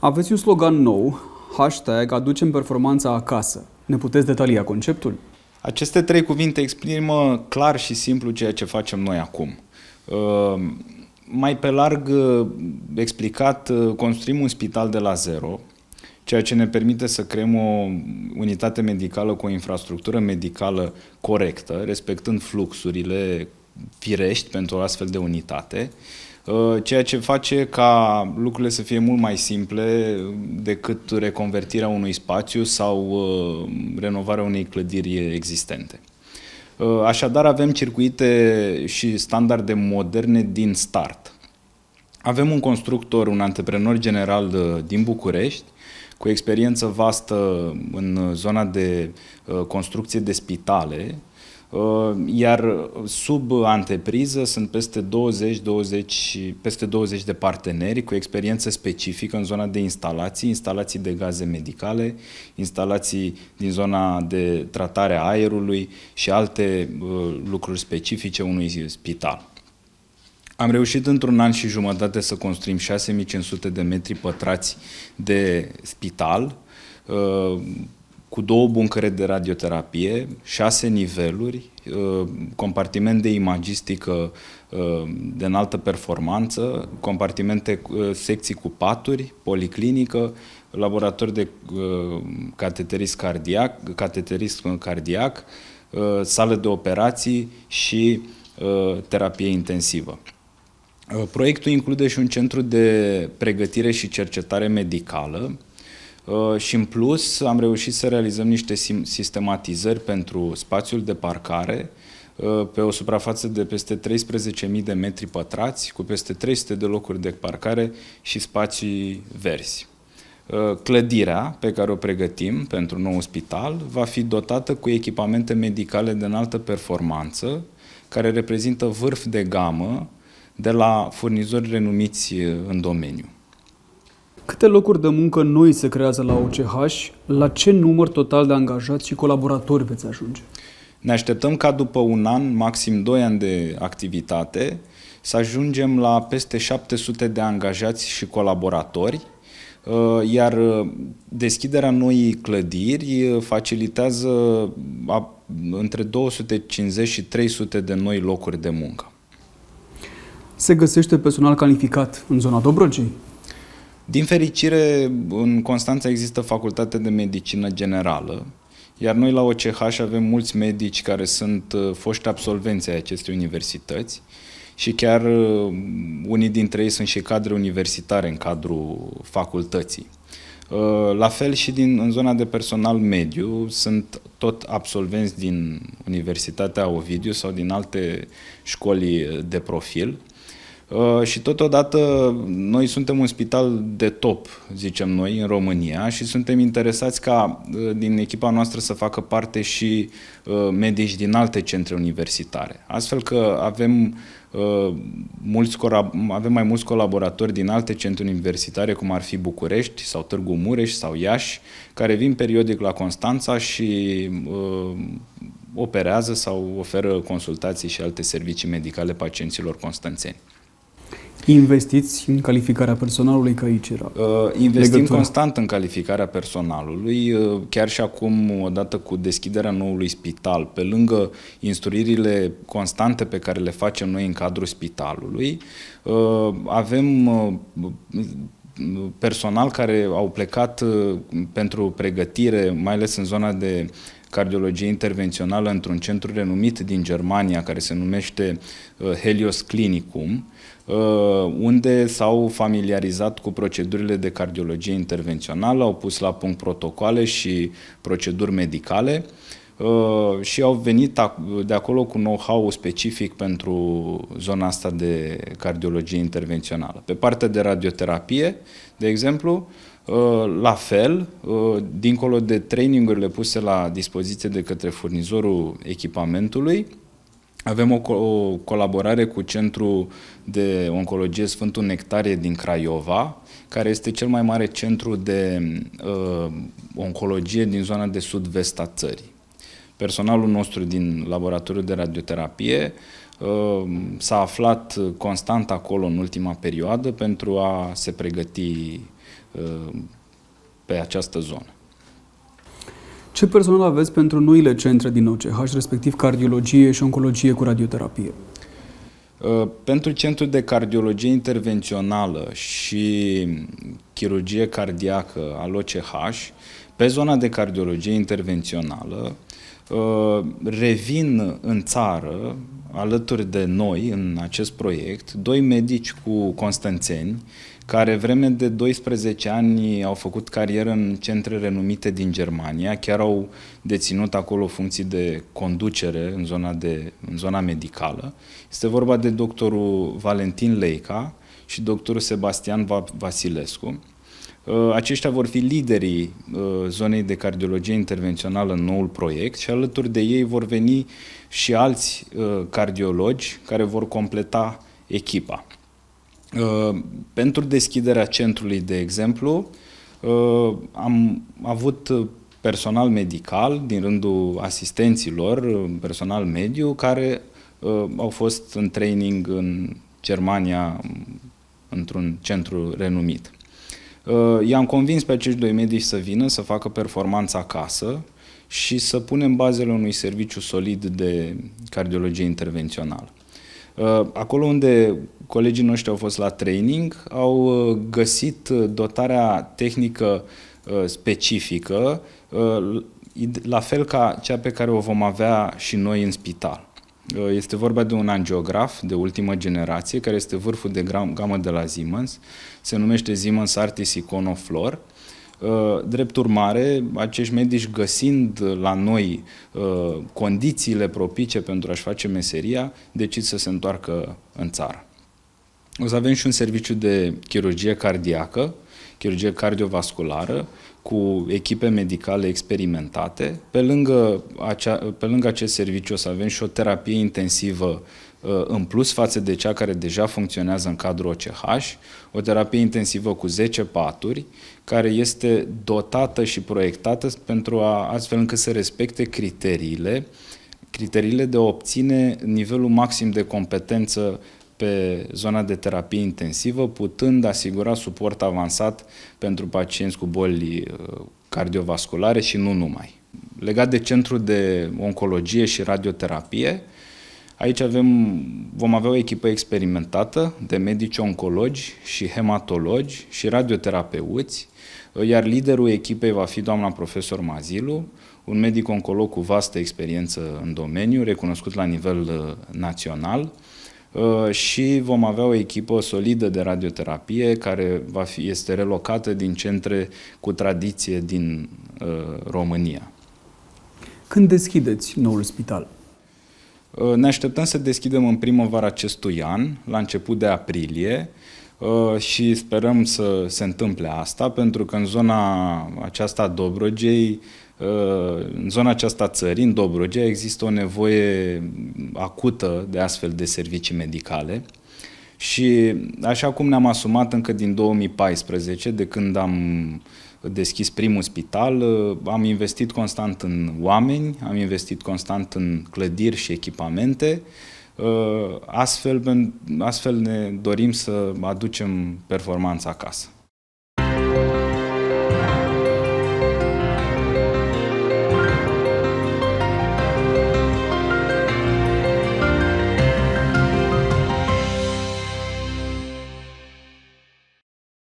Aveți un slogan nou, hashtag aducem performanța acasă. Ne puteți detalia conceptul? Aceste trei cuvinte exprimă clar și simplu ceea ce facem noi acum. Ehm, mai pe larg eh, explicat, eh, construim un spital de la zero, ceea ce ne permite să creăm o unitate medicală cu o infrastructură medicală corectă, respectând fluxurile firești pentru o astfel de unitate Uh, ceea ce face ca lucrurile să fie mult mai simple decât reconvertirea unui spațiu sau uh, renovarea unei clădiri existente. Uh, așadar, avem circuite și standarde moderne din start. Avem un constructor, un antreprenor general din București, cu experiență vastă în zona de construcție de spitale, Uh, iar sub antepriză sunt peste 20, 20, peste 20 de parteneri cu experiență specifică în zona de instalații, instalații de gaze medicale, instalații din zona de tratare a aerului și alte uh, lucruri specifice unui spital. Am reușit într-un an și jumătate să construim 6500 de metri pătrați de spital, uh, cu două buncăre de radioterapie, șase niveluri, uh, compartiment de imagistică uh, de înaltă performanță, compartimente, uh, secții cu paturi, policlinică, laborator de cateterist cardiac, cateterist cardiac sală de operații și terapie intensivă. Proiectul include și un centru de pregătire și cercetare medicală, Uh, și în plus am reușit să realizăm niște sistematizări pentru spațiul de parcare uh, pe o suprafață de peste 13.000 de metri pătrați, cu peste 300 de locuri de parcare și spații verzi. Uh, clădirea pe care o pregătim pentru nou spital va fi dotată cu echipamente medicale de înaltă performanță, care reprezintă vârf de gamă de la furnizori renumiți în domeniu. Câte locuri de muncă noi se creează la OCH? La ce număr total de angajați și colaboratori veți ajunge? Ne așteptăm ca după un an, maxim 2 ani de activitate, să ajungem la peste 700 de angajați și colaboratori, uh, iar uh, deschiderea noii clădiri uh, facilitează între 250 și 300 de noi locuri de muncă. Se găsește personal calificat în zona Dobrogei? Din fericire, în Constanța există facultate de medicină generală, iar noi la OCH avem mulți medici care sunt uh, foști absolvenți ai acestei universități și chiar uh, unii dintre ei sunt și cadre universitare în cadrul facultății. Uh, la fel și din, în zona de personal mediu sunt tot absolvenți din Universitatea Ovidiu sau din alte școli de profil Uh, și totodată noi suntem un spital de top, zicem noi, în România și suntem interesați ca uh, din echipa noastră să facă parte și uh, medici din alte centre universitare. Astfel că avem, mulți, avem mai mulți colaboratori din alte centre universitare, cum ar fi București sau Târgu Mureș sau Iași, care vin periodic la Constanța și operează sau oferă consultații și alte servicii medicale pacienților constanțeni. Investiți în calificarea personalului ca aici era? Uh, investim legătura. constant în calificarea personalului. Uh, chiar și acum, odată cu deschiderea noului spital, pe lângă instruirile constante pe care le facem noi în cadrul spitalului, uh, avem uh, personal care au plecat uh, pentru pregătire, mai ales în zona de cardiologie intervențională într-un centru renumit din Germania, care se numește uh, Helios Clinicum, uh, unde s-au familiarizat cu procedurile de cardiologie intervențională, au pus la punct protocoale și proceduri medicale uh, și au venit de acolo cu know-how specific pentru zona asta de cardiologie intervențională. Pe partea de radioterapie, de exemplu, Uh, la fel, uh, dincolo de trainingurile puse la dispoziție de către furnizorul echipamentului, avem o, o colaborare cu Centrul de Oncologie Sfântul Nectarie din Craiova, care este cel mai mare centru de uh, oncologie din zona de sud-vest a țării. Personalul nostru din laboratorul de radioterapie uh, s-a aflat constant acolo în ultima perioadă pentru a se pregăti Uh, pe această zonă. Ce personal aveți pentru noile centre din OCH, respectiv cardiologie și oncologie cu radioterapie? Uh, pentru centrul de cardiologie intervențională și chirurgie cardiacă al OCH, pe zona de cardiologie intervențională, uh, revin în țară, alături de noi, în acest proiect, doi medici cu Constanțeni, care vreme de 12 ani au făcut carieră în centre renumite din Germania, chiar au deținut acolo funcții de conducere în zona, de, în zona medicală. Este vorba de doctorul Valentin Leica și doctorul Sebastian Vasilescu. Uh, aceștia vor fi liderii uh, zonei de cardiologie intervențională în noul proiect și alături de ei vor veni și alți uh, cardiologi care vor completa echipa. Uh, pentru deschiderea centrului, de exemplu, uh, am avut uh, personal medical din rândul asistenților, personal mediu, care au fost în training în Germania, într-un centru renumit. I-am convins pe acești doi medici să vină, să facă performanța acasă și să punem bazele unui serviciu solid de cardiologie intervențională. Uh, acolo unde colegii noștri au fost la training, au uh, găsit uh, dotarea tehnică specifică, la fel ca cea pe care o vom avea și noi în spital. Este vorba de un angiograf de ultimă generație, care este vârful de gamă de la Siemens. Se numește Siemens Artis Iconoflor. Flor Uh, drept urmare, acești medici găsind la noi uh, condițiile propice pentru a-și face meseria, decid să se întoarcă în țară. O să avem și un serviciu de chirurgie cardiacă, chirurgie cardiovasculară, cu echipe medicale experimentate. Pe lângă, acea, pe lângă acest serviciu o să avem și o terapie intensivă în plus față de cea care deja funcționează în cadrul OCH, o terapie intensivă cu 10 paturi, care este dotată și proiectată pentru a, astfel încât să respecte criteriile, criteriile de a obține nivelul maxim de competență pe zona de terapie intensivă, putând asigura suport avansat pentru pacienți cu boli uh, cardiovasculare și nu numai. Legat de centru de Oncologie și Radioterapie, Aici avem, vom avea o echipă experimentată de medici oncologi și hematologi și radioterapeuți, iar liderul echipei va fi doamna profesor Mazilu, un medic oncolog cu vastă experiență în domeniu, recunoscut la nivel uh, național uh, și vom avea o echipă solidă de radioterapie care va fi, este relocată din centre cu tradiție din uh, România. Când deschideți noul spital? Uh, ne așteptăm să deschidem în primăvară acestui an, la început de aprilie, uh, și sperăm să se întâmple asta, pentru că în zona aceasta a Dobrogei, uh, în zona aceasta a țării, în Dobrogea, există o nevoie acută de astfel de servicii medicale. Și așa cum ne-am asumat încă din 2014, de când am deschis primul spital, am investit constant în oameni, am investit constant în clădiri și echipamente, ă, astfel, astfel ne dorim să aducem performanța acasă.